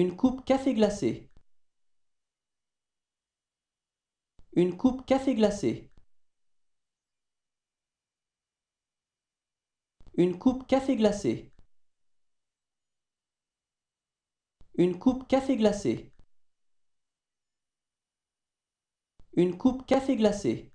Une coupe café glacé. Une coupe café glacé. Une coupe café glacé. Une coupe café glacé. Une coupe café glacé.